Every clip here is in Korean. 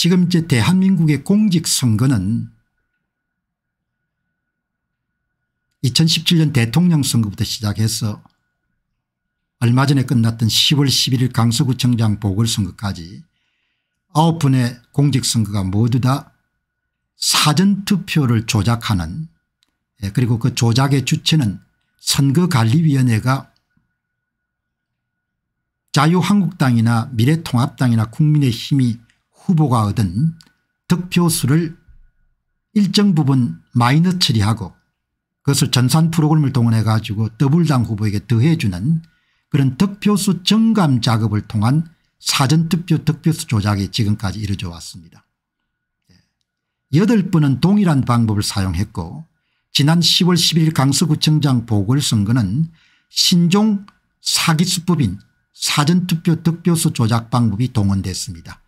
지금 제 대한민국의 공직선거는 2017년 대통령 선거부터 시작해서 얼마 전에 끝났던 10월 11일 강서구청장 보궐선거까지 9분의 공직선거가 모두 다 사전투표를 조작하는 예, 그리고 그 조작의 주체는 선거관리위원회가 자유한국당이나 미래통합당이나 국민의힘이 후보가 얻은 득표수를 일정 부분 마이너 처리하고 그것을 전산 프로그램을 동원해 가지고 더블당 후보에게 더해주는 그런 득표수 증감 작업을 통한 사전투표 득표수 조작이 지금까지 이루어져 왔습니다. 8분은 예. 동일한 방법을 사용했고 지난 10월 11일 강서구청장 보궐선거는 신종 사기수법인 사전투표 득표수 조작 방법이 동원됐습니다.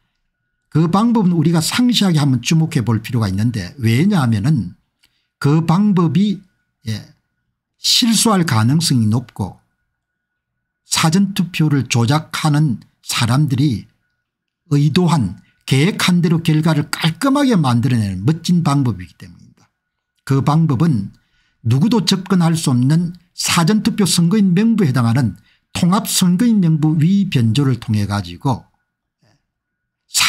그 방법은 우리가 상시하게 한번 주목해 볼 필요가 있는데 왜냐하면 그 방법이 예, 실수할 가능성이 높고 사전투표를 조작하는 사람들이 의도한 계획한 대로 결과를 깔끔하게 만들어내는 멋진 방법이기 때문입니다. 그 방법은 누구도 접근할 수 없는 사전투표 선거인 명부에 해당하는 통합선거인 명부 위변조를 통해 가지고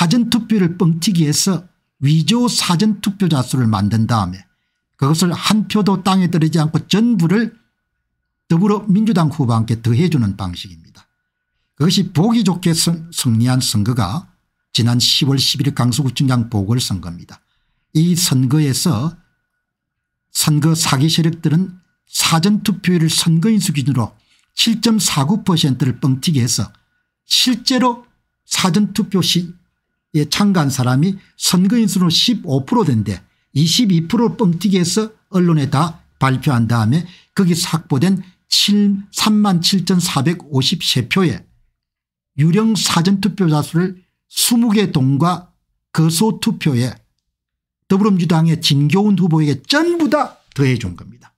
사전투표를 뻥튀기해서 위조 사전투표자 수를 만든 다음에 그것을 한 표도 땅에 떨어지 않고 전부를 더불어민주당 후보한테 더해주는 방식입니다. 그것이 보기 좋게 승리한 선거가 지난 10월 11일 강서구청장 보궐선거입니다. 이 선거에서 선거 사기 세력들은 사전투표율을 선거인수 기준으로 7.49%를 뻥튀기해서 실제로 사전투표 시 예, 참가한 사람이 선거인수로 15% 된데 22% 뻥튀기 해서 언론에 다 발표한 다음에 거기서 확보된 7, 3 7,453표에 유령 사전투표자 수를 20개 동과 거소투표에 더불어민주당의 진교훈 후보에게 전부 다 더해 준 겁니다.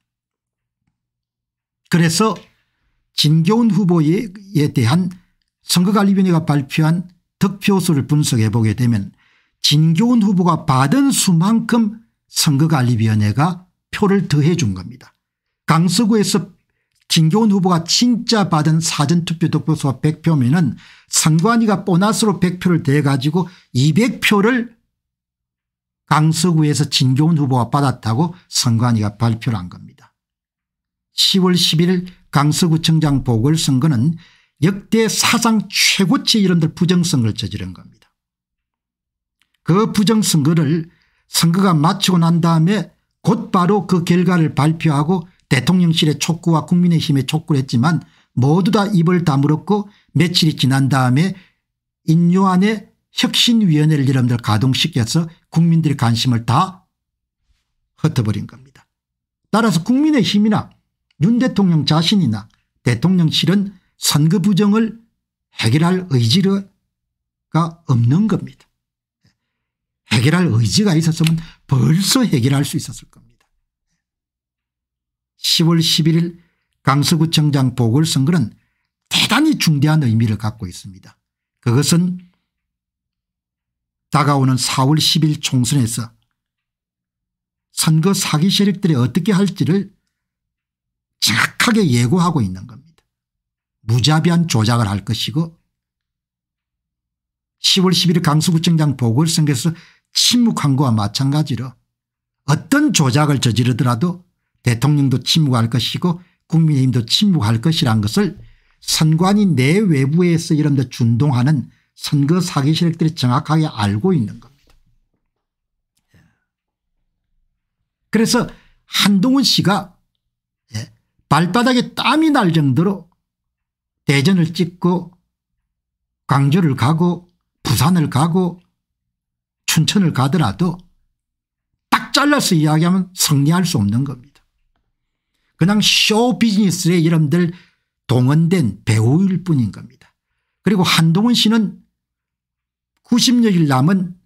그래서 진교훈 후보에 대한 선거관리위원회가 발표한 득표수를 분석해 보게 되면 진교훈 후보가 받은 수만큼 선거관리위원회가 표를 더해 준 겁니다. 강서구에서 진교훈 후보가 진짜 받은 사전투표 득표수가 100표면 은 선관위가 보너스로 100표를 대 가지고 200표를 강서구에서 진교훈 후보가 받았다고 선관위가 발표를 한 겁니다. 10월 11일 강서구청장 보궐선거는 역대 사상 최고치 이런들 부정선거를 저지른 겁니다. 그 부정선거를 선거가 마치고 난 다음에 곧바로 그 결과를 발표하고 대통령실의 촉구와 국민의힘의 촉구를 했지만 모두 다 입을 다물었고 며칠이 지난 다음에 인요안의 혁신위원회를 여러분들 가동시켜서 국민들의 관심을 다 흩어버린 겁니다. 따라서 국민의힘이나 윤 대통령 자신이나 대통령실은 선거 부정을 해결할 의지가 없는 겁니다. 해결할 의지가 있었으면 벌써 해결할 수 있었을 겁니다. 10월 11일 강서구청장 보궐선거는 대단히 중대한 의미를 갖고 있습니다. 그것은 다가오는 4월 10일 총선에서 선거 사기 세력들이 어떻게 할지를 정확하게 예고하고 있는 겁니다. 무자비한 조작을 할 것이고 10월 11일 강서구청장 보궐선거에서 침묵한 것과 마찬가지로 어떤 조작을 저지르더라도 대통령도 침묵할 것이고 국민의힘도 침묵할 것이란 것을 선관위 내 외부에서 이런 데 준동하는 선거 사기 세력들이 정확하게 알고 있는 겁니다. 예. 그래서 한동훈 씨가 예, 발바닥에 땀이 날 정도로 대전을 찍고 광주를 가고 부산을 가고 춘천을 가더라도 딱 잘라서 이야기하면 승리할 수 없는 겁니다. 그냥 쇼 비즈니스에 여러분들 동원된 배우일 뿐인 겁니다. 그리고 한동훈 씨는 90여일 남은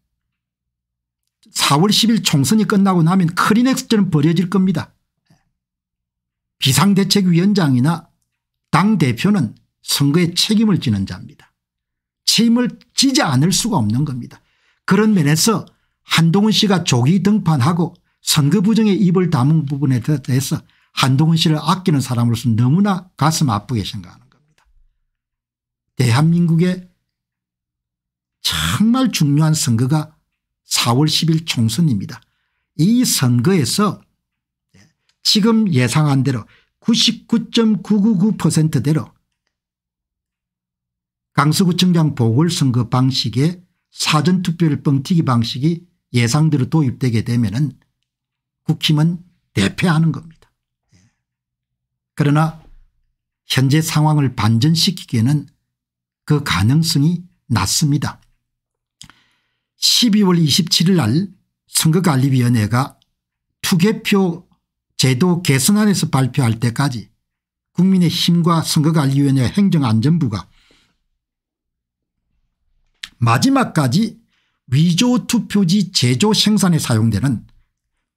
4월 10일 총선이 끝나고 나면 크리넥스처럼 버려질 겁니다. 비상대책위원장이나 당대표는 선거에 책임을 지는 자입니다. 책임을 지지 않을 수가 없는 겁니다. 그런 면에서 한동훈 씨가 조기 등판하고 선거 부정에 입을 담은 부분에 대해서 한동훈 씨를 아끼는 사람으로서 너무나 가슴 아프게 생각하는 겁니다. 대한민국의 정말 중요한 선거가 4월 10일 총선입니다. 이 선거에서 지금 예상한 대로 99.999%대로 강서구청장 보궐선거 방식의 사전투표를 뻥튀기 방식이 예상대로 도입되게 되면 은 국힘은 대패하는 겁니다. 그러나 현재 상황을 반전시키기에는 그 가능성이 낮습니다. 12월 27일 날 선거관리위원회가 투개표 제도 개선안에서 발표할 때까지 국민의힘과 선거관리위원회 행정안전부가 마지막까지 위조 투표지 제조 생산에 사용되는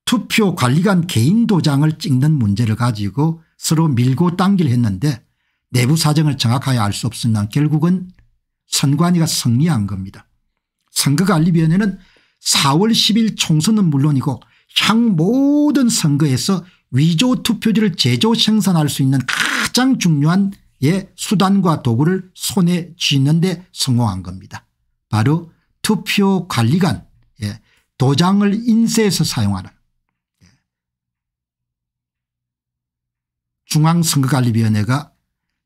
투표관리관 개인 도장을 찍는 문제를 가지고 서로 밀고 당기를 했는데 내부 사정을 정확하게 알 수 없으나 결국은 선관위가 승리한 겁니다. 선거관리위원회는 4월 10일 총선은 물론이고 향 모든 선거에서 위조 투표지를 제조 생산할 수 있는 가장 중요한 예 수단과 도구를 손에 쥐는데 성공한 겁니다. 바로 투표관리관 예. 도장을 인쇄해서 사용하는 예. 중앙선거관리위원회가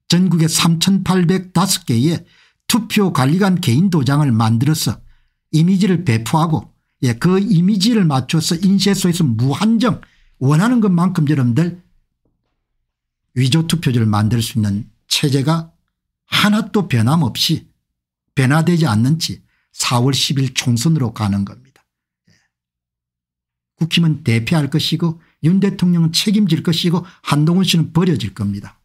전국의 3805개의 투표관리관 개인 도장을 만들어서 이미지를 배포하고 예, 그 이미지를 맞춰서 인쇄소에서 무한정 원하는 것만큼 여러분들 위조투표지를 만들 수 있는 체제가 하나도 변함없이 변화되지 않는지 4월 10일 총선으로 가는 겁니다. 국힘은 대표할 것이고 윤 대통령은 책임질 것이고 한동훈 씨는 버려질 겁니다.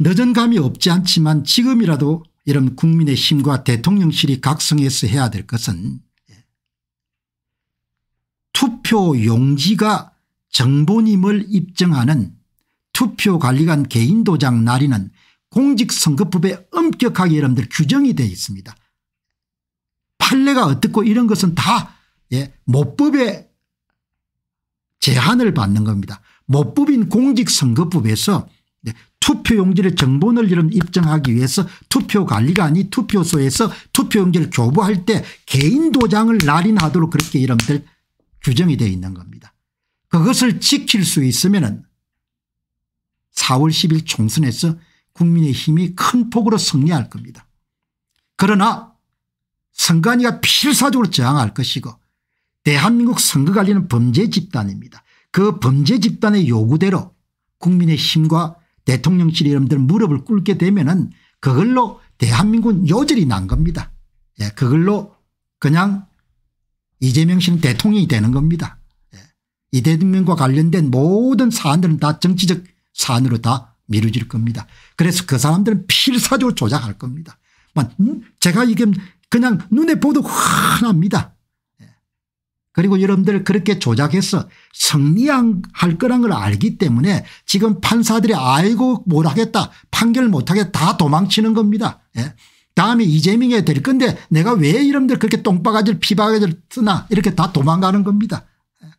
늦은 감이 없지 않지만 지금이라도 이런 국민의 힘과 대통령실이 각성해서 해야 될 것은 투표 용지가 정본임을 입증하는 투표관리관 개인도장 날인은 공직선거법에 엄격하게 여러분들 규정이 되어 있습니다. 판례가 어떻고 이런 것은 다 예, 모법의 제한을 받는 겁니다. 모법인 공직선거법에서 예, 투표용지를 정본을 이런 입증하기 위해서 투표관리관이 투표소에서 투표용지를 교부할 때 개인 도장을 날인하도록 그렇게 이름들 규정이 되어 있는 겁니다. 그것을 지킬 수 있으면 은 4월 10일 총선에서 국민의힘이 큰 폭으로 승리할 겁니다. 그러나 선관위가 필사적으로 저항할 것이고 대한민국 선거관리는 범죄 집단입니다. 그 범죄 집단의 요구대로 국민의힘과 대통령실 여러분들 무릎을 꿇게 되면 은 그걸로 대한민국은 요절이 난 겁니다. 예, 그걸로 그냥 이재명 씨는 대통령이 되는 겁니다. 예. 이재명과 관련된 모든 사안들은 다 정치적 산으로 다 미뤄질 겁니다. 그래서 그 사람들은 필사적으로 조작할 겁니다. 음? 제가 이게 그냥 눈에 보도 흔합니다. 예. 그리고 여러분들 그렇게 조작해서 승리할 거란 걸 알기 때문에 지금 판사들이 아이고 못하겠다 판결 못하겠다 다 도망치는 겁니다. 예. 다음에 이재명이 될 건데 내가 왜 이름들 그렇게 똥바가지를 피바가지를 쓰나 이렇게 다 도망가는 겁니다.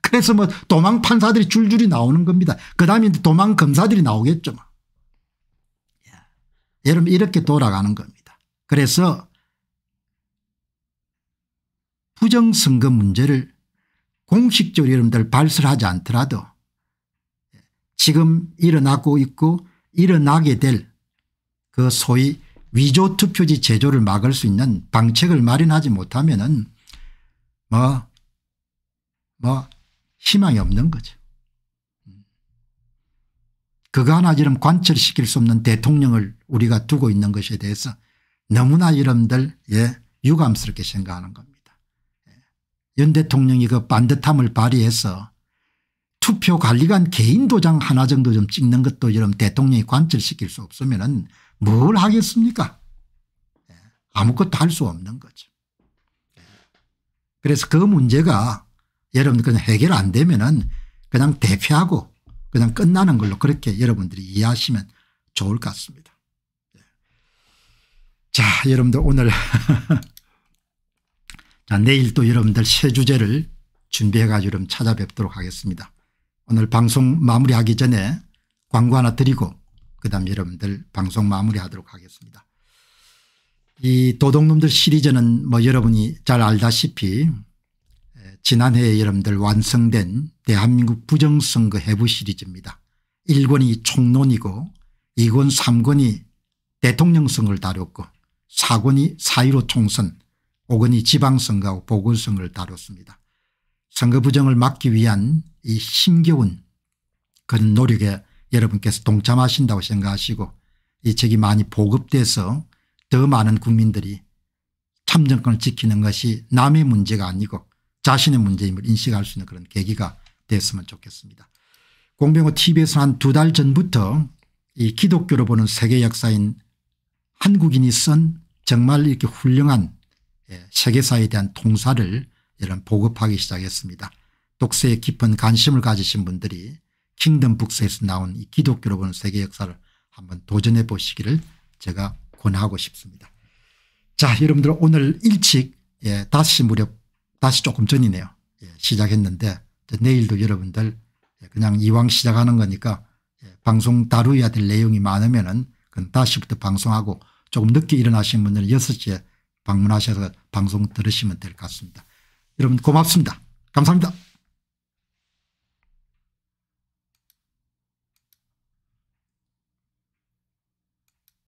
그래서 뭐 도망 판사들이 줄줄이 나오는 겁니다. 그 다음에 도망 검사들이 나오겠죠. 예. 여러분 이렇게 돌아가는 겁니다. 그래서 부정선거 문제를 공식적으로 여러분들 발설하지 않더라도 지금 일어나고 있고 일어나게 될 그 소위 위조투표지 제조를 막을 수 있는 방책을 마련하지 못하면 은뭐 뭐, 뭐 희망이 없는 거죠. 그가 하나 지름 관철시킬 수 없는 대통령을 우리가 두고 있는 것에 대해서 너무나 여러분들 예, 유감스럽게 생각하는 겁니다. 연 예. 대통령이 그 반듯함을 발휘해서 투표 관리관 개인 도장 하나 정도 좀 찍는 것도 이런 대통령이 관철시킬 수 없으면 뭘 하겠습니까 예. 아무것도 할 수 없는 거죠. 예. 그래서 그 문제가 여러분들 그냥 해결 안 되면은 그냥 대피하고 그냥 끝나는 걸로 그렇게 여러분들이 이해하시면 좋을 것 같습니다. 예. 자, 여러분들 오늘 자, 내일 또 여러분들 새 주제를 준비해 가지고 여러 찾아뵙도록 하겠습니다. 오늘 방송 마무리하기 전에 광고 하나 드리고 그다음 여러분들 방송 마무리하도록 하겠습니다. 이 도둑놈들 시리즈는 뭐 여러분이 잘 알다시피 지난해 여러분들 완성된 대한민국 부정선거 해부 시리즈입니다. 1권이 총론이고 2권 3권이 대통령선거를 다뤘고 4권이 4.15 총선 5권이 지방선거하고 보궐선거를 다뤘습니다. 선거 부정을 막기 위한 이 힘겨운 그런 노력에 여러분께서 동참하신다고 생각하시고 이 책이 많이 보급돼서 더 많은 국민들이 참정권을 지키는 것이 남의 문제가 아니고 자신의 문제임을 인식할 수 있는 그런 계기가 됐으면 좋겠습니다. 공병호 tv에서 한 두 달 전부터 이 기독교로 보는 세계 역사인 한국인이 쓴 정말 이렇게 훌륭한 예, 세계사에 대한 통사를 이런 보급하기 시작했습니다. 독서에 깊은 관심을 가지신 분들이 킹덤 북스에서 나온 이 기독교로 보는 세계 역사를 한번 도전해 보시기를 제가 권하고 싶습니다. 자 여러분들 오늘 일찍 예, 5시 무렵 다시 조금 전이네요. 예, 시작했는데 내일도 여러분들 예, 그냥 이왕 시작하는 거니까 예, 방송 다루어야 될 내용이 많으면 은 다시부터 방송하고 조금 늦게 일어나신 분들은 6시에 방문하셔서 방송 들으시면 될 것 같습니다. 여러분 고맙습니다. 감사합니다.